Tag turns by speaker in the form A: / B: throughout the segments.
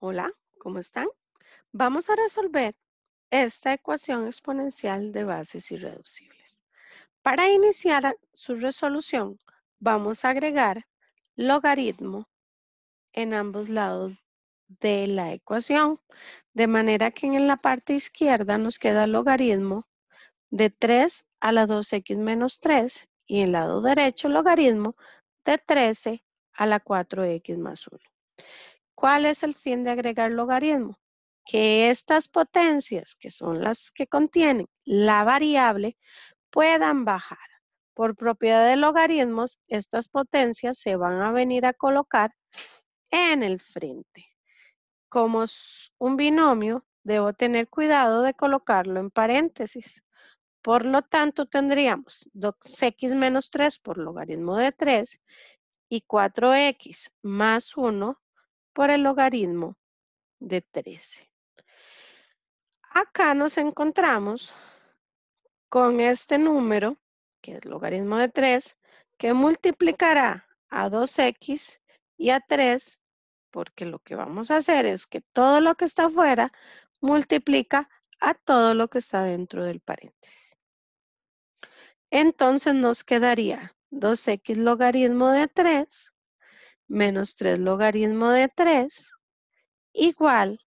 A: Hola, ¿cómo están? Vamos a resolver esta ecuación exponencial de bases irreducibles. Para iniciar su resolución, vamos a agregar logaritmo en ambos lados de la ecuación, de manera que en la parte izquierda nos queda logaritmo de 3 a la 2x menos 3 y en el lado derecho logaritmo de 13 a la 4x más 1. ¿Cuál es el fin de agregar logaritmo? Que estas potencias, que son las que contienen la variable, puedan bajar. Por propiedad de logaritmos, estas potencias se van a venir a colocar en el frente. Como un binomio, debo tener cuidado de colocarlo en paréntesis. Por lo tanto, tendríamos 2x menos 3 por logaritmo de 3 y 4x más 1 por el logaritmo de 13. Acá nos encontramos con este número, que es logaritmo de 3, que multiplicará a 2x y a 3, porque lo que vamos a hacer es que todo lo que está afuera multiplica a todo lo que está dentro del paréntesis. Entonces nos quedaría 2x logaritmo de 3 menos 3 logaritmo de 3 igual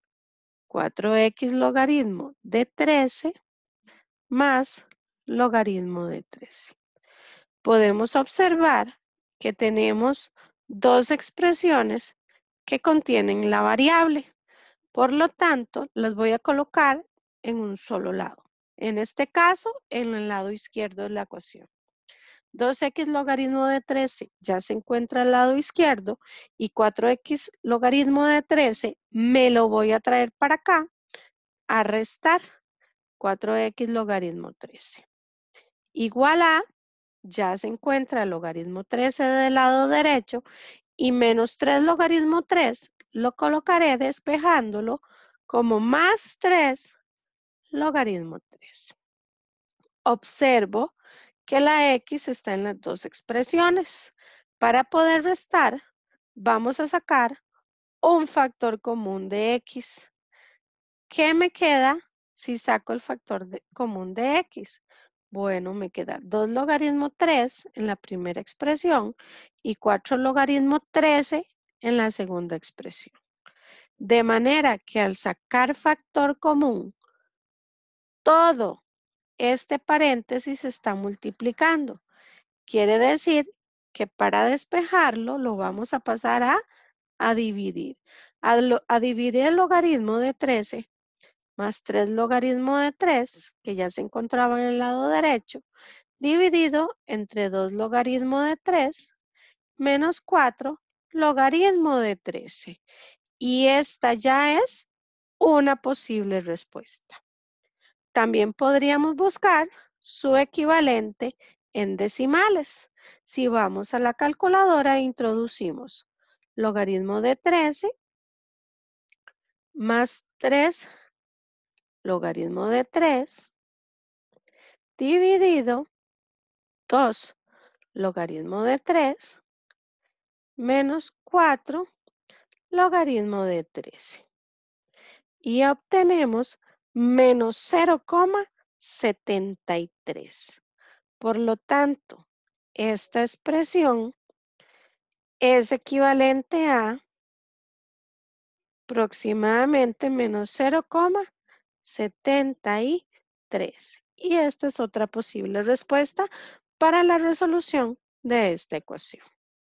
A: 4x logaritmo de 13 más logaritmo de 13. Podemos observar que tenemos dos expresiones que contienen la variable. Por lo tanto, las voy a colocar en un solo lado. En este caso, en el lado izquierdo de la ecuación. 2x logaritmo de 13 ya se encuentra al lado izquierdo y 4x logaritmo de 13 me lo voy a traer para acá a restar 4x logaritmo 13. Igual a, ya se encuentra el logaritmo 13 del lado derecho y menos 3 logaritmo 3 lo colocaré despejándolo como más 3 logaritmo 3. Observo que la X está en las dos expresiones. Para poder restar, vamos a sacar un factor común de X. ¿Qué me queda si saco el factor común de X? Bueno, me queda 2 logaritmo 3 en la primera expresión y 4 logaritmo 13 en la segunda expresión. De manera que al sacar factor común, todo este paréntesis se está multiplicando. Quiere decir que para despejarlo lo vamos a pasar a, dividir. A, dividir el logaritmo de 13 más 3 logaritmo de 3, que ya se encontraba en el lado derecho, dividido entre 2 logaritmo de 3 menos 4 logaritmo de 13. Y esta ya es una posible respuesta. También podríamos buscar su equivalente en decimales. Si vamos a la calculadora, e introducimos logaritmo de 13 más 3 logaritmo de 3 dividido 2 logaritmo de 3 menos 4 logaritmo de 13. Y obtenemos menos 0,73. Por lo tanto, esta expresión es equivalente a aproximadamente menos 0,73. Y esta es otra posible respuesta para la resolución de esta ecuación.